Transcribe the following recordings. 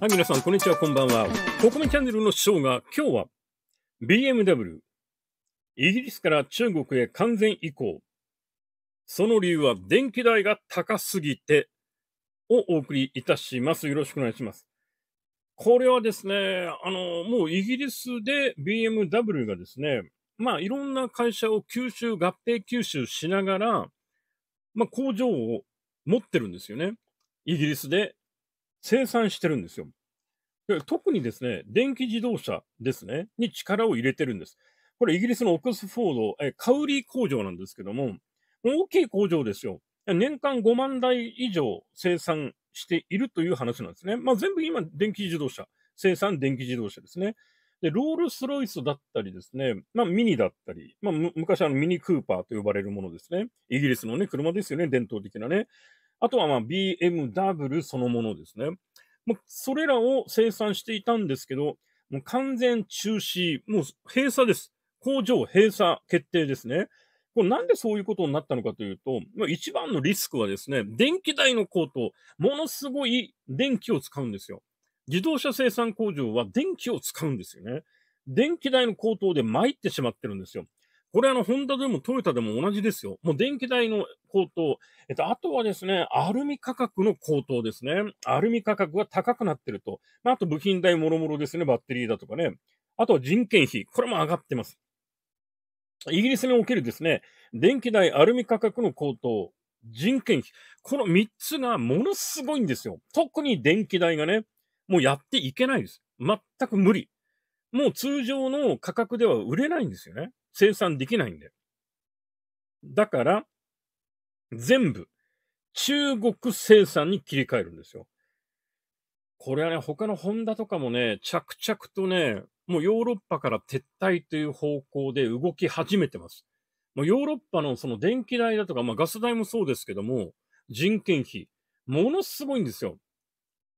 はい、皆さん、こんにちは、こんばんは。国民チャンネルのショーが、今日は、BMW、イギリスから中国へ完全移行。その理由は、電気代が高すぎて、をお送りいたします。よろしくお願いします。これはですね、あの、もうイギリスで BMW がですね、まあ、いろんな会社を吸収、合併吸収しながら、まあ、工場を持ってるんですよね。イギリスで生産してるんですよ。特にですね、電気自動車ですね、に力を入れてるんです。これ、イギリスのオックスフォード、えカウリー工場なんですけども、大きい工場ですよ。年間5万台以上生産しているという話なんですね。まあ、全部今、電気自動車、生産電気自動車ですね。で、ロールスロイスだったりですね、まあ、ミニだったり、まあ、昔あのミニクーパーと呼ばれるものですね。イギリスのね、車ですよね、伝統的なね。あとはまあ BMW そのものですね。それらを生産していたんですけど、もう完全中止、もう閉鎖です。工場閉鎖決定ですね。これなんでそういうことになったのかというと、まあ、一番のリスクはですね、電気代の高騰、ものすごい電気を使うんですよ。自動車生産工場は電気を使うんですよね。電気代の高騰で参ってしまってるんですよ。これあの、ホンダでもトヨタでも同じですよ。もう電気代の高騰。えっと、あとはですね、アルミ価格の高騰ですね。アルミ価格が高くなってると。まあ、あと部品代もろもろですね、バッテリーだとかね。あとは人件費。これも上がってます。イギリスにおけるですね、電気代、アルミ価格の高騰、人件費。この3つがものすごいんですよ。特に電気代がね、もうやっていけないです。全く無理。もう通常の価格では売れないんですよね。生産できないんだよ。だから、全部、中国生産に切り替えるんですよ。これはね、他のホンダとかもね、着々とね、もうヨーロッパから撤退という方向で動き始めてます。もうヨーロッパのその電気代だとか、まあガス代もそうですけども、人件費、ものすごいんですよ。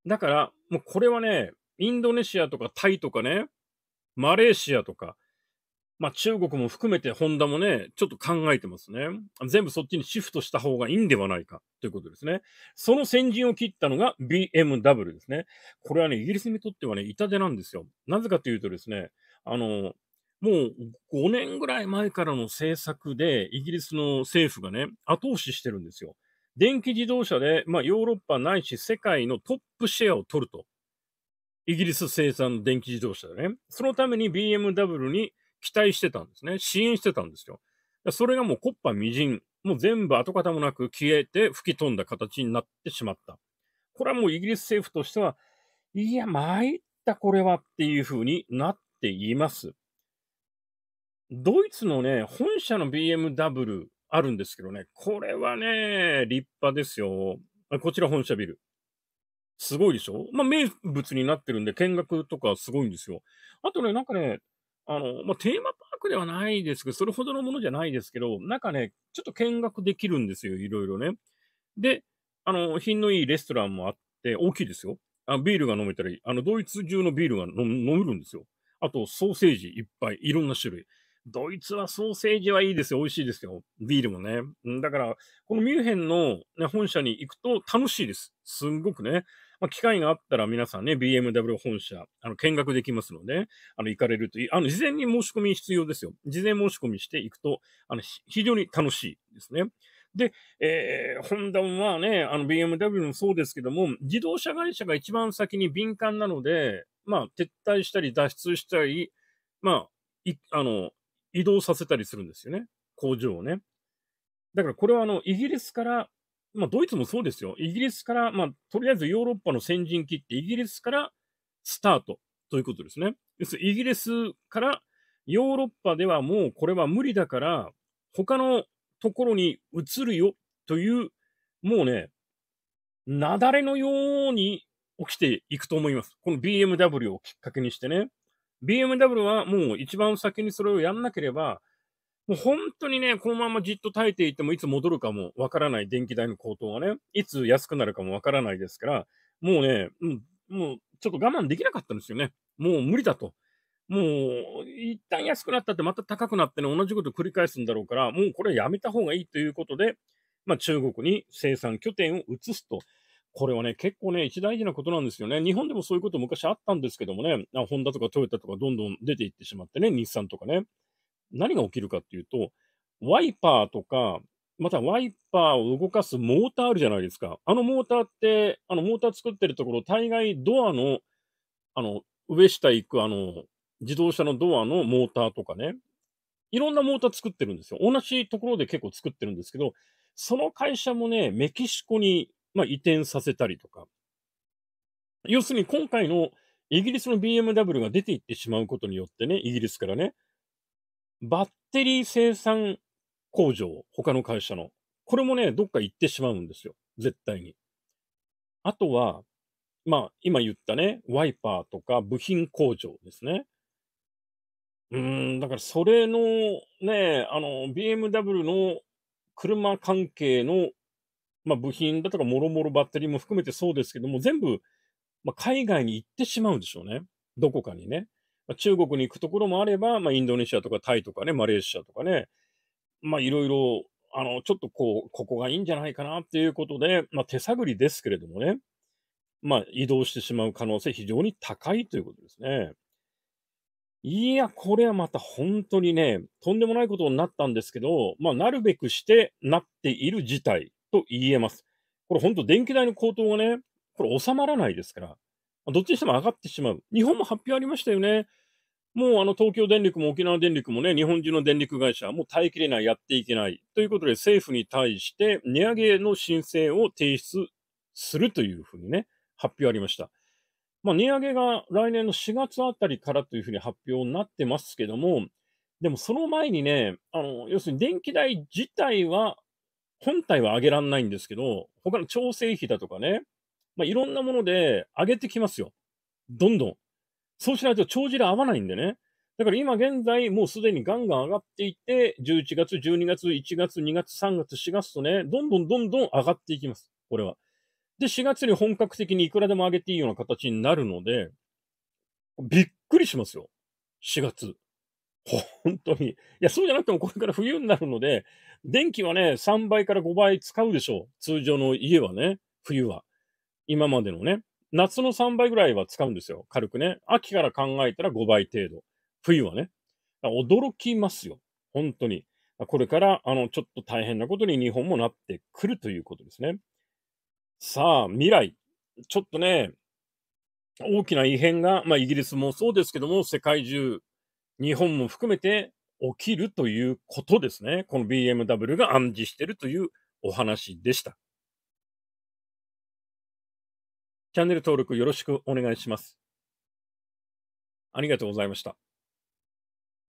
だから、もうこれはね、インドネシアとかタイとかね、マレーシアとか、まあ中国も含めてホンダもね、ちょっと考えてますね。全部そっちにシフトした方がいいんではないかということですね。その先陣を切ったのが BMW ですね。これはね、イギリスにとってはね、痛手なんですよ。なぜかというとですね、あの、もう5年ぐらい前からの政策でイギリスの政府がね、後押ししてるんですよ。電気自動車で、まあ、ヨーロッパないし世界のトップシェアを取ると。イギリス生産の電気自動車でね。そのために BMW に期待してたんですね。支援してたんですよ。それがもうコッパみじん、もう全部跡形もなく消えて吹き飛んだ形になってしまった。これはもうイギリス政府としては、いや、参ったこれはっていうふうになっています。ドイツのね、本社の BMW あるんですけどね、これはね、立派ですよ。こちら本社ビル。すごいでしょまあ、名物になってるんで見学とかすごいんですよ。あとね、なんかね、あの、まあ、テーマパークではないですけど、それほどのものじゃないですけど、なんかね、ちょっと見学できるんですよ、いろいろね。で、あの、品のいいレストランもあって、大きいですよ。あビールが飲めたり、あの、ドイツ中のビールが飲めるんですよ。あと、ソーセージいっぱい、いろんな種類。ドイツはソーセージはいいですよ。美味しいですよ。ビールもね。だから、このミュンヘンの、ね、本社に行くと楽しいです。すんごくね。まあ、機会があったら皆さんね、BMW 本社、あの、見学できますので、あの、行かれるといい。あの、事前に申し込み必要ですよ。事前申し込みしていくと、あの、非常に楽しいですね。で、えー、ホンダはね、あの BMW もそうですけども、自動車会社が一番先に敏感なので、まあ、撤退したり脱出したり、まあ、い、あの、移動させたりするんですよね。工場をね。だからこれはあの、イギリスからまあ、ドイツもそうですよ。イギリスから、まあ、とりあえずヨーロッパの先陣切ってイギリスからスタートということですね。すイギリスからヨーロッパではもうこれは無理だから、他のところに移るよという、もうね、雪崩のように起きていくと思います。この BMW をきっかけにしてね。BMW はもう一番先にそれをやんなければ、もう本当にね、このままじっと耐えていってもいつ戻るかもわからない電気代の高騰はね、いつ安くなるかもわからないですから、もうね、もうちょっと我慢できなかったんですよね。もう無理だと。もう一旦安くなったってまた高くなってね、同じこと繰り返すんだろうから、もうこれやめた方がいいということで、まあ、中国に生産拠点を移すと。これはね、結構ね、一大事なことなんですよね。日本でもそういうこと昔あったんですけどもね、ホンダとかトヨタとかどんどん出ていってしまってね、日産とかね。何が起きるかっていうと、ワイパーとか、またワイパーを動かすモーターあるじゃないですか。あのモーターって、あのモーター作ってるところ、大概ドアの、あの、上下行くあの、自動車のドアのモーターとかね、いろんなモーター作ってるんですよ。同じところで結構作ってるんですけど、その会社もね、メキシコに、まあ、移転させたりとか。要するに今回のイギリスの BMW が出ていってしまうことによってね、イギリスからね、バッテリー生産工場、他の会社の。これもね、どっか行ってしまうんですよ。絶対に。あとは、まあ、今言ったね、ワイパーとか部品工場ですね。うん、だからそれのね、あの、BMW の車関係の、まあ、部品だとか、もろもろバッテリーも含めてそうですけども、全部、まあ、海外に行ってしまうんでしょうね。どこかにね。中国に行くところもあれば、まあ、インドネシアとかタイとかね、マレーシアとかね、まあ、いろいろ、あの、ちょっとこう、ここがいいんじゃないかなっていうことで、まあ、手探りですけれどもね、まあ、移動してしまう可能性非常に高いということですね。いや、これはまた本当にね、とんでもないことになったんですけど、まあ、なるべくしてなっている事態と言えます。これ本当電気代の高騰がね、これ収まらないですから。どっちにしても上がってしまう。日本も発表ありましたよね。もうあの東京電力も沖縄電力もね、日本中の電力会社はもう耐えきれない、やっていけない。ということで政府に対して値上げの申請を提出するというふうにね、発表ありました。まあ、値上げが来年の4月あたりからというふうに発表になってますけども、でもその前にね、あの、要するに電気代自体は、本体は上げられないんですけど、他の調整費だとかね、まあ、いろんなもので上げてきますよ。どんどん。そうしないと帳尻合わないんでね。だから今現在、もうすでにガンガン上がっていって、11月、12月、1月、2月、3月、4月とね、どんどんどんどん上がっていきます。これは。で、4月に本格的にいくらでも上げていいような形になるので、びっくりしますよ。4月。本当に。いや、そうじゃなくてもこれから冬になるので、電気はね、3倍から5倍使うでしょう。通常の家はね、冬は。今までのね、夏の3倍ぐらいは使うんですよ。軽くね。秋から考えたら5倍程度。冬はね。驚きますよ。本当に。これから、あの、ちょっと大変なことに日本もなってくるということですね。さあ、未来。ちょっとね、大きな異変が、まあ、イギリスもそうですけども、世界中、日本も含めて起きるということですね。この BMW が暗示しているというお話でした。チャンネル登録よろしくお願いします。ありがとうございました。